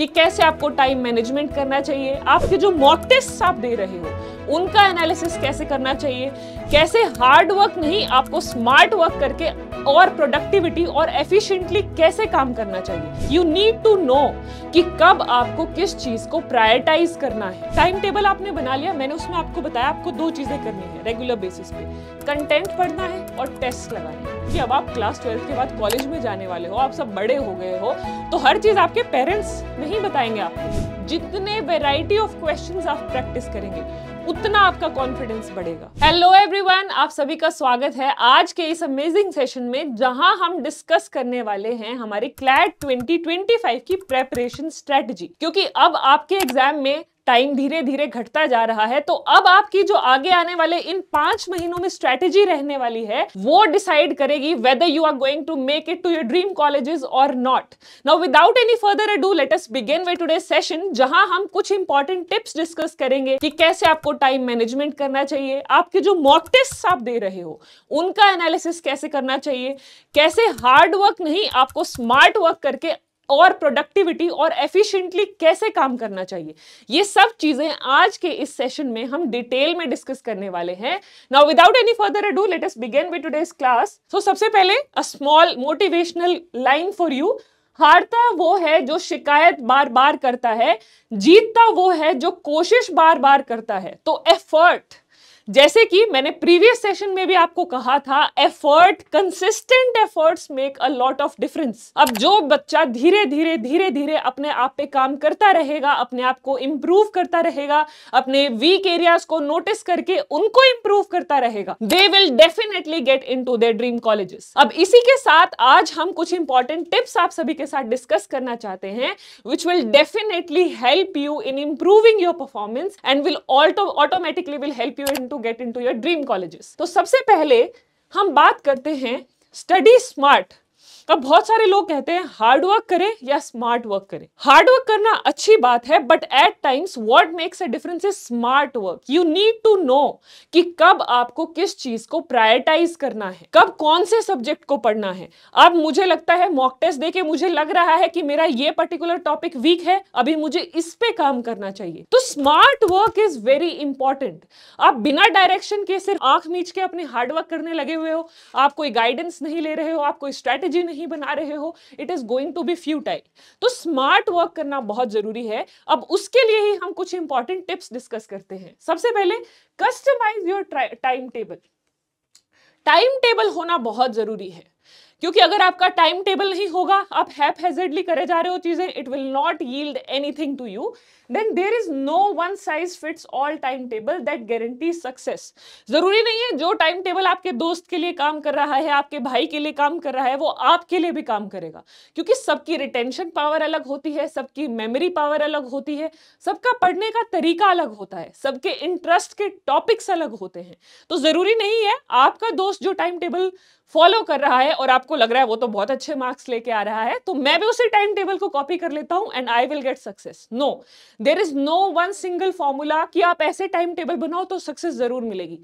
कि कैसे आपको टाइम मैनेजमेंट करना चाहिए आपके जो मॉक टेस्ट आप दे रहे हो उनका एनालिसिस कैसे करना चाहिए कैसे हार्ड वर्क नहीं आपको स्मार्ट वर्क करके और प्रोडक्टिविटी और एफिशिएंटली कैसे काम करना चाहिए यू नीड टू नो कि कब आपको किस चीज को प्रायोरिटाइज करना है टाइम टेबल आपने बना लिया मैंने उसमें आपको बताया आपको दो चीजें करनी है रेगुलर बेसिस पे कंटेंट पढ़ना है और टेस्ट लगाना है कि अब आप क्लास ट्वेल्थ के बाद कॉलेज में जाने वाले हो आप सब बड़े हो गए हो तो हर चीज आपके पेरेंट्स में नहीं बताएंगे आप जितने वेराइटी ऑफ क्वेश्चन आप प्रैक्टिस करेंगे उतना आपका कॉन्फिडेंस बढ़ेगा हेलो एवरीवन आप सभी का स्वागत है आज के इस अमेजिंग सेशन में जहां हम डिस्कस करने वाले हैं हमारे क्लैट 2025 की प्रेपरेशन स्ट्रेटजी क्योंकि अब आपके एग्जाम में टाइम धीरे धीरे घटता जा रहा है तो अब आपकी जो आगे आने वाले इन पांच महीनों में स्ट्रेटेजी रहने वाली है वो डिसाइड करेगी whether you are going to make it to your dream colleges और not now without any further do let us begin way today session जहां हम कुछ इंपॉर्टेंट टिप्स डिस्कस करेंगे कि कैसे आपको टाइम मैनेजमेंट करना चाहिए आपके जो मॉक टेस्ट आप दे रहे हो उनका एनालिसिस कैसे करना चाहिए कैसे हार्ड वर्क नहीं आपको स्मार्ट वर्क करके और प्रोडक्टिविटी और एफिशिएंटली कैसे काम करना चाहिए ये सब चीज़ें आज के इस सेशन में हम डिटेल में डिस्कस करने वाले हैं now without any further do let us begin with today's class so सबसे पहले a small motivational line for you हारता वो है जो शिकायत बार बार करता है जीतता वो है जो कोशिश बार बार करता है तो एफर्ट जैसे कि मैंने प्रीवियस सेशन में भी आपको कहा था effort consistent efforts make a lot of difference अब जो बच्चा धीरे धीरे धीरे धीरे अपने आप पे काम करता रहेगा अपने आप को इम्प्रूव करता रहेगा अपने वीक एरियाज को नोटिस करके उनको इम्प्रूव करता रहेगा they will definitely get into their dream colleges अब इसी के साथ आज हम कुछ इंपॉर्टेंट टिप्स आप सभी के साथ डिस्कस करना चाहते हैं which will definitely help you in improving your performance and will also automatically will help you in to get into your dream colleges तो सबसे पहले हम बात करते हैं स्टडी स्मार्ट अब बहुत सारे लोग कहते हैं हार्ड वर्क करें या स्मार्ट वर्क करें हार्ड वर्क करना अच्छी बात है but at times what makes a difference is smart work you need to know कि कब आपको किस चीज को प्रायोरिटाइज करना है कब कौन से सब्जेक्ट को पढ़ना है अब मुझे लगता है मॉक टेस्ट देके मुझे लग रहा है कि मेरा ये पर्टिकुलर टॉपिक वीक है अभी मुझे इस पे काम करना चाहिए तो smart work is very important आप बिना डायरेक्शन के सिर्फ आंख मीच के अपने हार्डवर्क करने लगे हुए हो आप कोई गाइडेंस नहीं ले रहे हो आप कोई स्ट्रेटेजी नहीं नहीं बना रहे हो it is going to be futile तो स्मार्ट वर्क करना बहुत ज़रूरी है अब उसके लिए ही हम कुछ इंपॉर्टेंट टिप्स डिस्कस करते हैं सबसे पहले customize your time table time table होना बहुत ज़रूरी है क्योंकि अगर आपका टाइम टेबल नहीं होगा आप हैप हेजर्डली करे जा रहे हो चीज़ें it will not yield anything to you then there is no one size fits all time table that guarantee success जरूरी नहीं है जो टाइम टेबल आपके दोस्त के लिए काम कर रहा है आपके भाई के लिए काम कर रहा है वो आपके लिए भी काम करेगा क्योंकि सबकी रिटेंशन पावर अलग होती है सबकी मेमोरी पावर अलग होती है सबका पढ़ने का तरीका अलग होता है सबके इंटरेस्ट के टॉपिक्स अलग होते हैं तो जरूरी नहीं है आपका दोस्त जो टाइम टेबल फॉलो कर रहा है और आपको लग रहा है वो तो बहुत अच्छे मार्क्स लेके आ रहा है तो मैं भी उसी टाइम टेबल को कॉपी कर लेता हूं and I will get success no there is no one single formula कि आप ऐसे टाइम टेबल बनाओ तो सक्सेस जरूर मिलेगी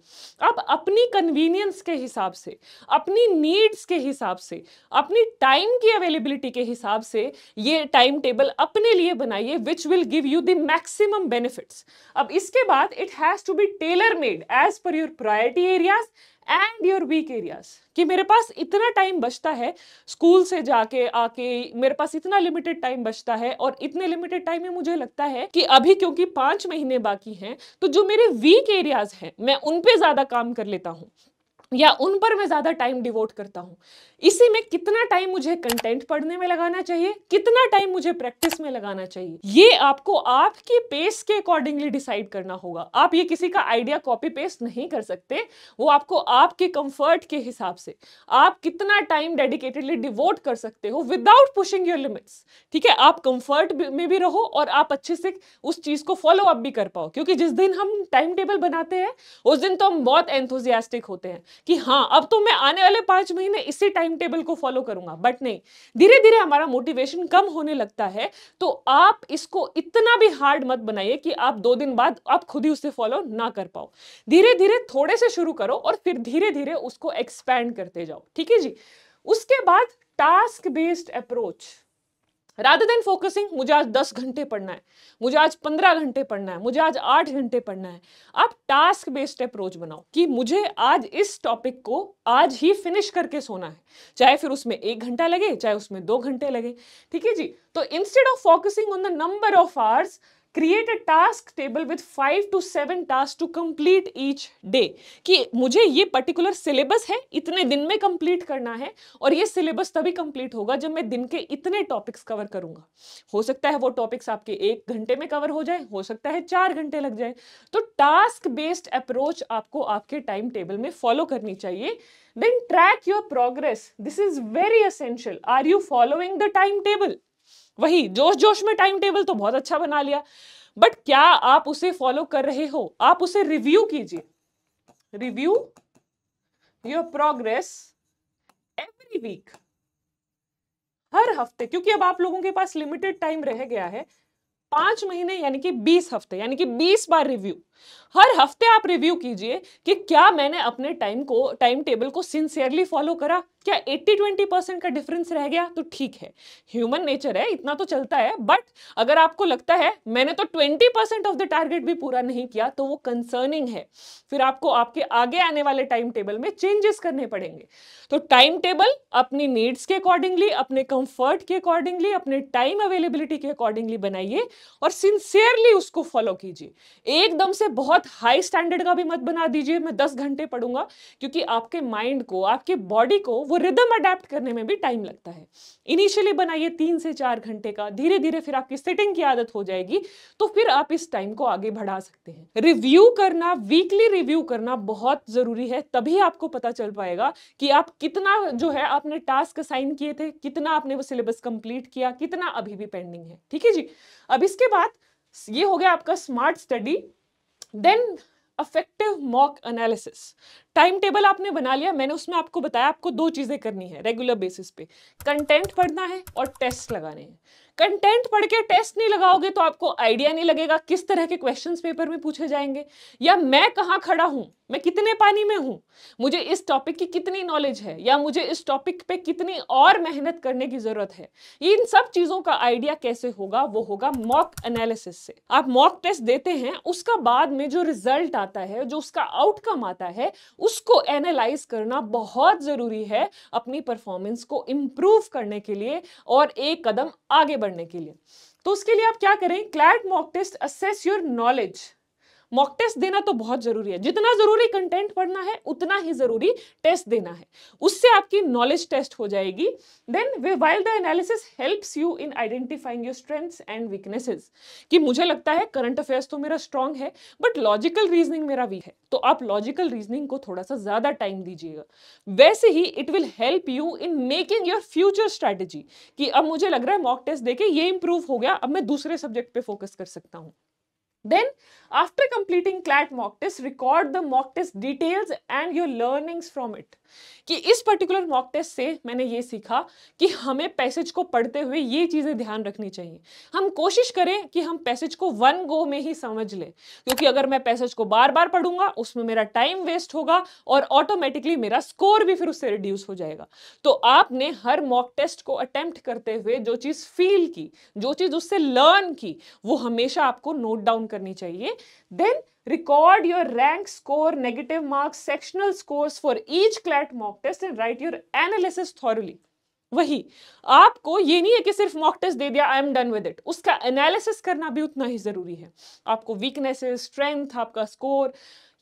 आप अपनी कन्वीनियंस के हिसाब से अपनी नीड्स के हिसाब से अपनी टाइम की अवेलेबिलिटी के हिसाब से ये टाइम टेबल अपने लिए बनाइए which will give you the maximum benefits अब इसके बाद it has to be tailor made as per your priority areas and your weak areas कि मेरे पास इतना टाइम बचता है स्कूल से जाके आके मेरे पास इतना लिमिटेड टाइम बचता है और इतने लिमिटेड टाइम में मुझे लगता है कि अभी क्योंकि पांच महीने बाकी हैं तो जो मेरे वीक एरियाज हैं मैं उन ज़्यादा काम कर लेता हूँ या उन पर मैं ज़्यादा टाइम डिवोट करता हूँ इसी में कितना टाइम मुझे कंटेंट पढ़ने में लगाना चाहिए कितना टाइम मुझे प्रैक्टिस में लगाना चाहिए ये आपको आपकी पेस के अकॉर्डिंगली डिसाइड करना होगा आप ये किसी का आइडिया कॉपी पेस्ट नहीं कर सकते वो आपको आपके कंफर्ट के हिसाब से आप कितना टाइम डेडिकेटेडली डिवोट कर सकते हो विदाउट पुशिंग योर लिमिट्स ठीक है आप कंफर्ट में भी रहो और आप अच्छे से उस चीज़ को फॉलो अप भी कर पाओ क्योंकि जिस दिन हम टाइम टेबल बनाते हैं उस दिन तो हम बहुत एंथुजियास्टिक होते हैं कि हाँ अब तो मैं आने वाले पांच महीने इसी टाइम टेबल को फॉलो करूंगा बट नहीं धीरे धीरे हमारा मोटिवेशन कम होने लगता है तो आप इसको इतना भी हार्ड मत बनाइए कि आप दो दिन बाद आप खुद ही उसे फॉलो ना कर पाओ धीरे धीरे थोड़े से शुरू करो और फिर धीरे धीरे उसको एक्सपैंड करते जाओ ठीक है जी उसके बाद task based approach rather than focusing मुझे आज 10 घंटे पढ़ना है मुझे आज 15 घंटे पढ़ना है मुझे आज 8 घंटे पढ़ना है आप टास्क बेस्ड अप्रोच बनाओ कि मुझे आज इस टॉपिक को आज ही फिनिश करके सोना है चाहे फिर उसमें एक घंटा लगे चाहे उसमें दो घंटे लगे ठीक है जी तो instead of focusing on the number of hours create a task table with five to seven task to complete each day कि मुझे ये पर्टिकुलर सिलेबस है इतने दिन में कंप्लीट करना है और ये सिलेबस तभी कंप्लीट होगा जब मैं दिन के इतने टॉपिक्स कवर करूंगा हो सकता है वो टॉपिक्स आपके एक घंटे में कवर हो जाए हो सकता है चार घंटे लग जाए तो टास्क बेस्ड अप्रोच आपको आपके टाइम टेबल में फॉलो करनी चाहिए then track your progress this is very essential are you following the time table वही जोश जोश में टाइम टेबल तो बहुत अच्छा बना लिया बट क्या आप उसे फॉलो कर रहे हो आप उसे रिव्यू कीजिए review your progress every week हर हफ्ते क्योंकि अब आप लोगों के पास लिमिटेड टाइम रह गया है पांच महीने यानी कि बीस हफ्ते यानी कि बीस बार रिव्यू हर हफ्ते आप रिव्यू कीजिए कि क्या मैंने अपने टाइम को टाइम टेबल को सिंसियरली फॉलो करा क्या 80-20 परसेंट का डिफरेंस रह गया तो ठीक है ह्यूमन नेचर है इतना तो चलता है बट अगर आपको लगता है मैंने तो 20 परसेंट ऑफ द टारगेट भी पूरा नहीं किया तो वो कंसर्निंग है फिर आपको आपके आगे आने वाले टाइम टेबल में चेंजेस करने पड़ेंगे तो टाइम टेबल अपनी नीड्स के अकॉर्डिंगली अपने कंफर्ट के अकॉर्डिंगली अपने टाइम अवेलेबिलिटी के अकॉर्डिंगली बनाइए और सिंसियरली उसको फॉलो कीजिए एकदम से से बहुत हाई स्टैंडर्ड का भी मत बना दीजिए मैं दस घंटे पढ़ूंगा क्योंकि आपके माइंड को आपके बॉडी को वो रिदम अडेप्ट करने में भी टाइम लगता है इनिशियली बनाइए तीन से चार घंटे का धीरे धीरे फिर आपकी सिटिंग की आदत हो जाएगी तो फिर आप इस टाइम को आगे बढ़ा सकते हैं रिव्यू करना वीकली रिव्यू करना बहुत ज़रूरी है तभी आपको पता चल पाएगा कि आप कितना जो है आपने टास्क साइन किए थे कितना आपने वो सिलेबस कंप्लीट किया कितना अभी भी पेंडिंग है ठीक है जी अब इसके बाद ये हो गया आपका smart study then effective mock analysis time table आपने बना लिया मैंने उसमें आपको बताया आपको दो चीज़ें करनी है रेगुलर बेसिस पे कंटेंट पढ़ना है और टेस्ट लगाने हैं कंटेंट पढ़ के टेस्ट नहीं लगाओगे तो आपको आइडिया नहीं लगेगा किस तरह के क्वेश्चन पेपर में पूछे जाएंगे या मैं कहाँ खड़ा हूँ मैं कितने पानी में हूँ मुझे इस टॉपिक की कितनी नॉलेज है या मुझे इस टॉपिक पे कितनी और मेहनत करने की ज़रूरत है इन सब चीज़ों का आइडिया कैसे होगा वो होगा मॉक एनालिसिस से आप मॉक टेस्ट देते हैं उसका बाद में जो रिजल्ट आता है जो उसका आउटकम आता है उसको एनालाइज करना बहुत ज़रूरी है अपनी परफॉर्मेंस को इम्प्रूव करने के लिए और एक कदम आगे बढ़ने के लिए तो उसके लिए आप क्या करें CLAT mock test assess your knowledge mock test देना तो बहुत जरूरी है जितना जरूरी कंटेंट पढ़ना है उतना ही जरूरी टेस्ट देना है उससे आपकी नॉलेज टेस्ट हो जाएगी then way while the analysis helps you in identifying your strengths and weaknesses कि मुझे लगता है करंट अफेयर्स तो मेरा स्ट्रांग है बट लॉजिकल रीजनिंग मेरा वीक है तो आप लॉजिकल रीजनिंग को थोड़ा सा ज्यादा टाइम दीजिएगा वैसे ही it will help you in making your future strategy कि अब मुझे लग रहा है मॉक टेस्ट देके ये इंप्रूव हो गया अब मैं दूसरे सब्जेक्ट पे फोकस कर सकता हूँ Then after completing CLAT mock test, record the mock test details and your learnings from it. कि इस पर्टिकुलर मॉक टेस्ट से मैंने ये सीखा कि हमें पैसेज को पढ़ते हुए ये चीज़ें ध्यान रखनी चाहिए हम कोशिश करें कि हम पैसेज को वन गो में ही समझ लें क्योंकि अगर मैं पैसेज को बार बार पढ़ूंगा उसमें मेरा टाइम वेस्ट होगा और ऑटोमेटिकली मेरा स्कोर भी फिर उससे रिड्यूस हो जाएगा तो आपने हर मॉक टेस्ट को अटैम्प्ट करते हुए जो चीज़ फील की जो चीज़ उससे लर्न की वो हमेशा आपको नोट डाउन करनी चाहिए then record your rank score negative marks sectional scores for each CLAT mock test and write your analysis thoroughly वही आपको ये नहीं है कि सिर्फ मॉक टेस्ट दे दिया I am done with it उसका एनालिसिस करना भी उतना ही जरूरी है आपको वीकनेसेस स्ट्रेंथ आपका स्कोर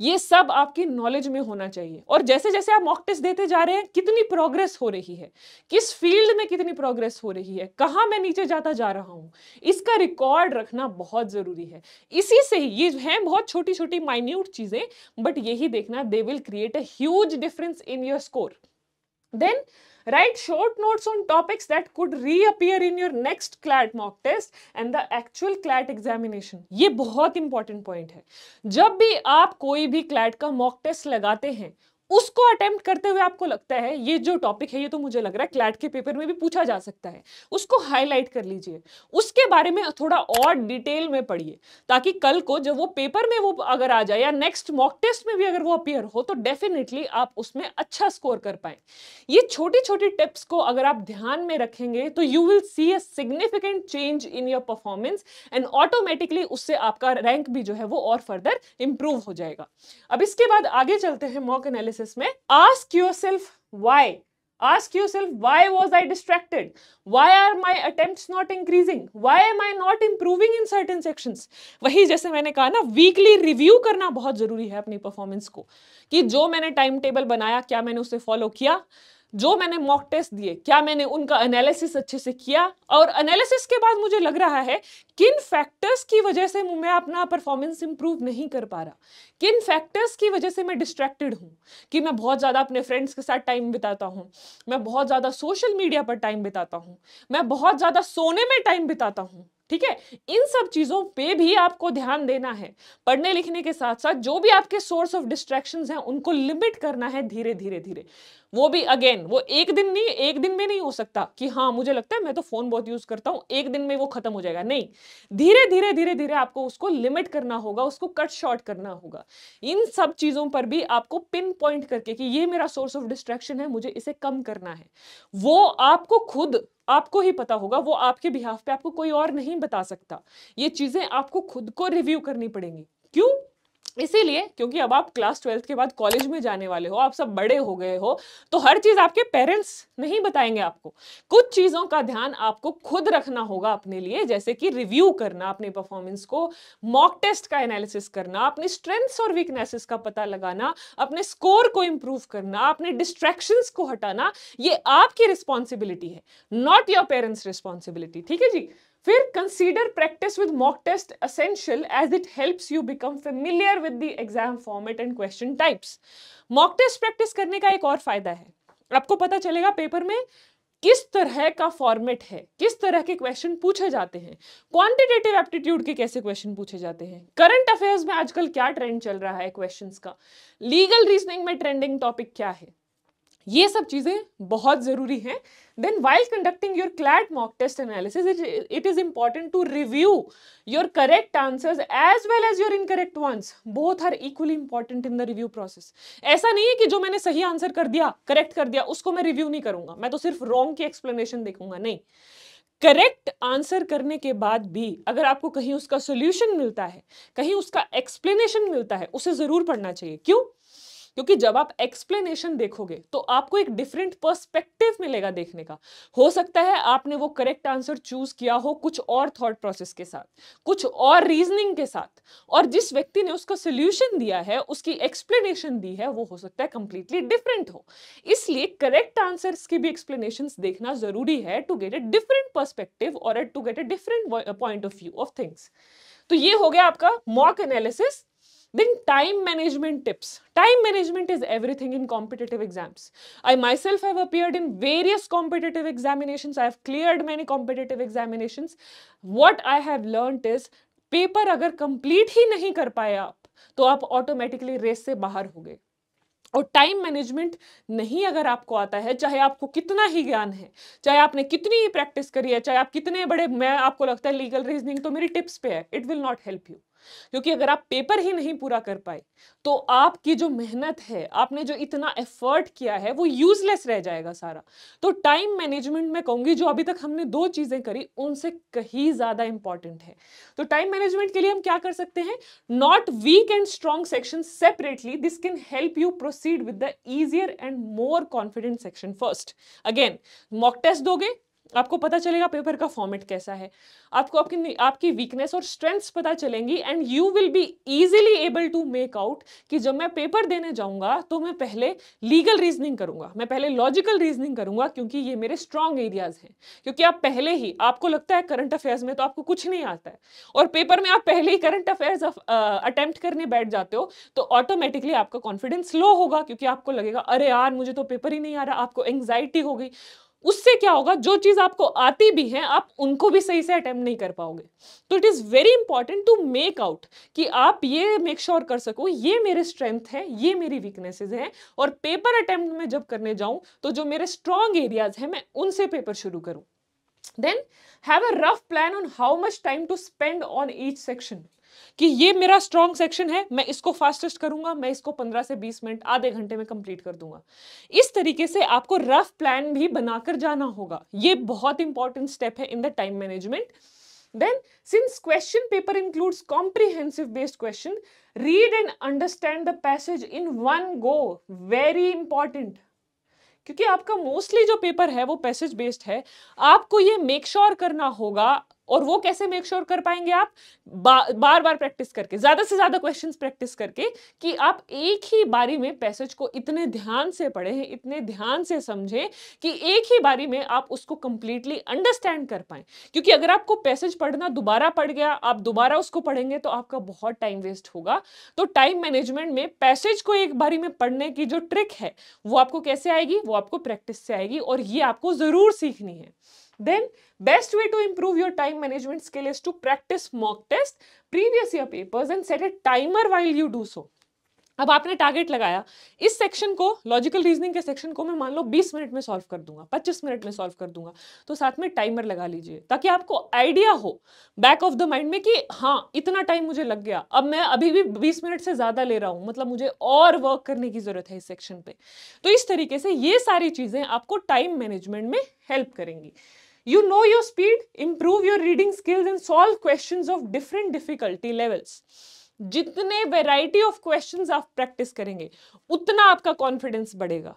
ये सब आपकी नॉलेज में होना चाहिए और जैसे जैसे आप मॉक टेस्ट देते जा रहे हैं कितनी प्रोग्रेस हो रही है किस फील्ड में कितनी प्रोग्रेस हो रही है कहाँ मैं नीचे जाता जा रहा हूँ इसका रिकॉर्ड रखना बहुत ज़रूरी है इसी से ही ये हैं बहुत छोटी छोटी माइन्यूट चीज़ें बट यही देखना they will create a huge difference in your score then Write short notes on topics that could reappear in your next CLAT mock test and the actual CLAT examination. ये बहुत important point है जब भी आप कोई भी clat का mock test लगाते हैं उसको अटेम्प्ट करते हुए आपको लगता है ये जो टॉपिक है ये तो मुझे लग रहा है क्लैट के पेपर में भी पूछा जा सकता है उसको हाईलाइट कर लीजिए उसके बारे में थोड़ा और डिटेल में पढ़िए ताकि कल को जब वो पेपर में वो अगर आ जाए या नेक्स्ट मॉक टेस्ट में भी अगर वो अपियर हो तो डेफिनेटली आप उसमें अच्छा स्कोर कर पाए ये छोटी छोटी टिप्स को अगर आप ध्यान में रखेंगे तो you will see a significant change in your performance and automatically उससे आपका रैंक भी जो है वो और फर्दर इंप्रूव हो जाएगा अब इसके बाद आगे चलते हैं मॉक एनालिस एनालिसिस में ask yourself why ask yourself why was I distracted why are my attempt not increasing why am I not improving in certain section वही जैसे मैंने कहा ना वीकली रिव्यू करना बहुत जरूरी है अपनी परफॉर्मेंस को कि जो मैंने टाइम टेबल बनाया क्या मैंने उसे फॉलो किया जो मैंने मॉक टेस्ट दिए क्या मैंने उनका एनालिसिस अच्छे से किया और एनालिसिस के बाद मुझे लग रहा है किन फैक्टर्स की वजह से मैं अपना परफॉर्मेंस इंप्रूव नहीं कर पा रहा किन फैक्टर्स की वजह से मैं डिस्ट्रैक्टेड हूँ कि मैं बहुत ज़्यादा अपने फ्रेंड्स के साथ टाइम बिताता हूँ मैं बहुत ज़्यादा सोशल मीडिया पर टाइम बिताता हूँ मैं बहुत ज़्यादा सोने में टाइम बिताता हूँ ठीक है इन सब चीज़ों पे भी आपको ध्यान देना है पढ़ने लिखने के साथ साथ जो भी आपके सोर्स ऑफ डिस्ट्रैक्शंस हैं उनको लिमिट करना है धीरे धीरे धीरे वो भी अगेन वो एक दिन नहीं एक दिन में नहीं हो सकता कि हाँ मुझे लगता है मैं तो फोन बहुत यूज करता हूँ एक दिन में वो खत्म हो जाएगा नहीं धीरे धीरे धीरे धीरे आपको उसको लिमिट करना होगा उसको कट शॉर्ट करना होगा इन सब चीजों पर भी आपको पिन पॉइंट करके कि ये मेरा सोर्स ऑफ डिस्ट्रैक्शन है मुझे इसे कम करना है वो आपको खुद आपको ही पता होगा वो आपके बिहाफ पे आपको कोई और नहीं बता सकता ये चीजें आपको खुद को रिव्यू करनी पड़ेंगी क्यों इसीलिए क्योंकि अब आप क्लास ट्वेल्थ के बाद कॉलेज में जाने वाले हो आप सब बड़े हो गए हो तो हर चीज़ आपके पेरेंट्स नहीं बताएंगे आपको कुछ चीज़ों का ध्यान आपको खुद रखना होगा अपने लिए जैसे कि रिव्यू करना अपने परफॉर्मेंस को मॉक टेस्ट का एनालिसिस करना अपने स्ट्रेंथ्स और वीकनेसेस का पता लगाना अपने स्कोर को इम्प्रूव करना अपने डिस्ट्रैक्शंस को हटाना ये आपकी रिस्पॉन्सिबिलिटी है नॉट योर पेरेंट्स रिस्पॉन्सिबिलिटी ठीक है जी फिर consider practice with mock test essential as it helps you become familiar with the exam format and question types mock test practice करने का एक और फायदा है आपको पता चलेगा पेपर में किस तरह का फॉर्मेट है किस तरह के क्वेश्चन पूछे जाते हैं क्वांटिटेटिव एप्टीट्यूड के कैसे क्वेश्चन पूछे जाते हैं करंट अफेयर्स में आजकल क्या ट्रेंड चल रहा है क्वेश्चंस का लीगल रीजनिंग में ट्रेंडिंग टॉपिक क्या है ये सब चीज़ें बहुत ज़रूरी हैं then while conducting your CLAT mock test analysis it is important to review your correct answers as well as your incorrect ones both are equally important in the review process ऐसा नहीं है कि जो मैंने सही आंसर कर दिया correct कर दिया उसको मैं रिव्यू नहीं करूंगा मैं तो सिर्फ रॉन्ग की एक्सप्लेनेशन देखूंगा नहीं करेक्ट आंसर करने के बाद भी अगर आपको कहीं उसका सोल्यूशन मिलता है कहीं उसका एक्सप्लेनेशन मिलता है उसे ज़रूर पढ़ना चाहिए क्यों क्योंकि जब आप एक्सप्लेनेशन देखोगे तो आपको एक डिफरेंट पर्सपेक्टिव मिलेगा देखने का हो सकता है आपने वो करेक्ट आंसर चूज किया हो कुछ और थॉट प्रोसेस के साथ कुछ और रीजनिंग के साथ और जिस व्यक्ति ने उसका सोल्यूशन दिया है उसकी एक्सप्लेनेशन दी है वो हो सकता है कंप्लीटली डिफरेंट हो इसलिए करेक्ट आंसर की भी एक्सप्लेनेशन देखना जरूरी है to get a different perspective और to get a different point of view of things तो ये हो गया आपका mock analysis Then time management tips. Time management is everything in competitive exams. I myself have appeared in various competitive examinations. I have cleared many competitive examinations. What I have learnt is paper अगर complete ही नहीं कर पाए आप तो आप automatically race से बाहर हो गए और टाइम मैनेजमेंट नहीं अगर आपको आता है चाहे आपको कितना ही ज्ञान है चाहे आपने कितनी ही प्रैक्टिस करी है चाहे आप कितने बड़े मैं आपको लगता है लीगल रीजनिंग तो मेरी टिप्स पे है it will not help you क्योंकि अगर आप पेपर ही नहीं पूरा कर पाए तो आपकी जो मेहनत है आपने जो इतना एफर्ट किया है वो यूजलेस रह जाएगा सारा तो टाइम मैनेजमेंट में कहूंगी जो अभी तक हमने दो चीज़ें करी उनसे कहीं ज़्यादा इंपॉर्टेंट है तो टाइम मैनेजमेंट के लिए हम क्या कर सकते हैं not weak and strong section separately this can help you proceed with the easier and more confident section first again mock test दोगे आपको पता चलेगा पेपर का फॉर्मेट कैसा है आपको आपकी आपकी वीकनेस और स्ट्रेंथ्स पता चलेंगी and you will be easily able to make out कि जब मैं पेपर देने जाऊंगा तो मैं पहले लीगल रीजनिंग करूंगा मैं पहले लॉजिकल रीजनिंग करूंगा क्योंकि ये मेरे स्ट्रांग एरियाज हैं क्योंकि आप पहले ही आपको लगता है करंट अफेयर्स में तो आपको कुछ नहीं आता है और पेपर में आप पहले ही करंट अफेयर्स अटेम्प्ट करने बैठ जाते हो तो ऑटोमेटिकली आपका कॉन्फिडेंस लो होगा क्योंकि आपको लगेगा अरे यार मुझे तो पेपर ही नहीं आ रहा आपको एंग्जाइटी हो गई उससे क्या होगा जो चीज़ आपको आती भी है आप उनको भी सही से अटेम्प्ट नहीं कर पाओगे तो it is very important to make out कि आप ये मेक श्योर sure कर सको ये मेरे स्ट्रेंथ है ये मेरी वीकनेसेस हैं और पेपर अटेम्प्ट में जब करने जाऊं तो जो मेरे स्ट्रॉन्ग एरियाज़ हैं मैं उनसे पेपर शुरू करूं then have a rough plan on how much time to spend on each section कि ये मेरा स्ट्रॉन्ग सेक्शन है मैं इसको फास्टेस्ट करूंगा मैं इसको 15 से 20 मिनट आधे घंटे में कंप्लीट कर दूंगा इस तरीके से आपको रफ प्लान भी बनाकर जाना होगा ये बहुत इंपॉर्टेंट स्टेप है in the time management then since question paper includes comprehensive based question read and understand the passage in one go very important क्योंकि आपका मोस्टली जो पेपर है वो पैसेज बेस्ड है आपको ये मेक श्योर sure करना होगा और वो कैसे मेक श्योर sure कर पाएंगे आप बा, बार बार प्रैक्टिस करके ज़्यादा से ज़्यादा क्वेश्चन प्रैक्टिस करके कि आप एक ही बारी में पैसेज को इतने ध्यान से पढ़ें इतने ध्यान से समझें कि एक ही बारी में आप उसको कंप्लीटली अंडरस्टैंड कर पाए क्योंकि अगर आपको पैसेज पढ़ना दोबारा पड़ गया आप दोबारा उसको पढ़ेंगे तो आपका बहुत टाइम वेस्ट होगा तो टाइम मैनेजमेंट में पैसेज को एक बारी में पढ़ने की जो ट्रिक है वो आपको कैसे आएगी वो आपको प्रैक्टिस से आएगी और ये आपको ज़रूर सीखनी है then best way to improve your time management skill is to practice mock test previous year papers and set a timer while you do so अब आपने टारगेट लगाया इस सेक्शन को लॉजिकल रीजनिंग के सेक्शन को मैं मान लो 20 मिनट में सॉल्व कर दूंगा 25 मिनट में सॉल्व कर दूंगा तो साथ में टाइमर लगा लीजिए ताकि आपको आइडिया हो बैक ऑफ द माइंड में कि हाँ इतना टाइम मुझे लग गया अब मैं अभी भी 20 मिनट से ज़्यादा ले रहा हूँ मतलब मुझे और वर्क करने की ज़रूरत है इस सेक्शन पर तो इस तरीके से ये सारी चीज़ें आपको टाइम मैनेजमेंट में हेल्प करेंगी You know your speed, improve your reading skills and solve questions of different difficulty levels. जितने वेराइटी ऑफ क्वेश्चन आप प्रैक्टिस करेंगे उतना आपका कॉन्फिडेंस बढ़ेगा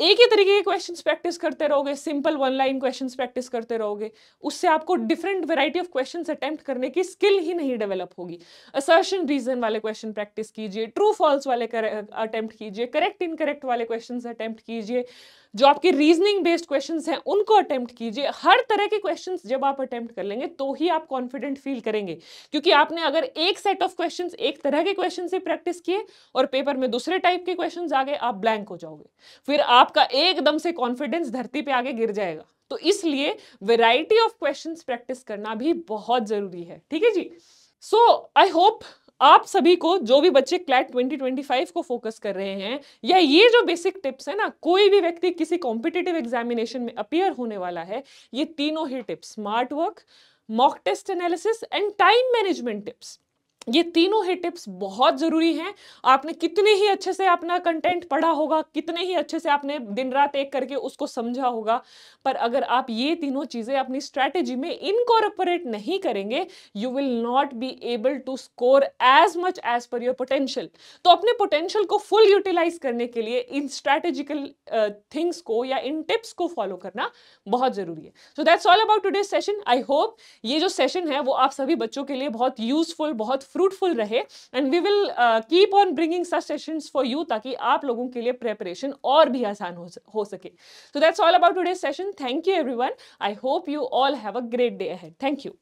एक ही तरीके के क्वेश्चंस प्रैक्टिस करते रहोगे simple one line question practice करते रहोगे उससे आपको different variety of questions attempt करने की स्किल ही नहीं डेवलप होगी असर्शन रीजन वाले क्वेश्चन प्रैक्टिस कीजिए ट्रू फॉल्स वाले अटेम्प्ट कीजिए करेक्ट इनकरेक्ट वाले क्वेश्चन अटेम्प्ट कीजिए जो आपके रीजनिंग बेस्ड क्वेश्चन हैं उनको अटेम्प्ट कीजिए हर तरह के क्वेश्चन जब आप अटेम्प्ट कर लेंगे तो ही आप कॉन्फिडेंट फील करेंगे क्योंकि आपने अगर एक सेट ऑफ क्वेश्चन एक तरह के क्वेश्चन से प्रैक्टिस किए और पेपर में दूसरे टाइप के क्वेश्चन आ गए आप ब्लैंक हो जाओगे फिर आपका एकदम से कॉन्फिडेंस धरती पर आगे गिर जाएगा तो इसलिए वेराइटी ऑफ क्वेश्चन प्रैक्टिस करना भी बहुत ज़रूरी है ठीक है जी सो आई होप आप सभी को जो भी बच्चे क्लैट 2025 को फोकस कर रहे हैं या ये जो बेसिक टिप्स है ना कोई भी व्यक्ति किसी कॉम्पिटेटिव एग्जामिनेशन में अपियर होने वाला है ये तीनों ही tips smart work mock test analysis and time management tips ये तीनों ही टिप्स बहुत ज़रूरी हैं आपने कितने ही अच्छे से अपना कंटेंट पढ़ा होगा कितने ही अच्छे से आपने दिन रात एक करके उसको समझा होगा पर अगर आप ये तीनों चीज़ें अपनी स्ट्रैटेजी में इनकॉर्पोरेट नहीं करेंगे you will not be able to score as much as per your potential तो अपने पोटेंशियल को फुल यूटिलाइज करने के लिए इन स्ट्रैटेजिकल थिंग्स को या इन टिप्स को फॉलो करना बहुत ज़रूरी है so that's all about today session I hope ये जो सेशन है वो आप सभी बच्चों के लिए बहुत यूजफुल बहुत फ्रूटफुल रहे and we will keep on bringing such sessions for you ताकि आप लोगों के लिए प्रेपरेशन और भी आसान हो, हो सके so that's all about today session thank you one I hope you all have a great day ahead thank you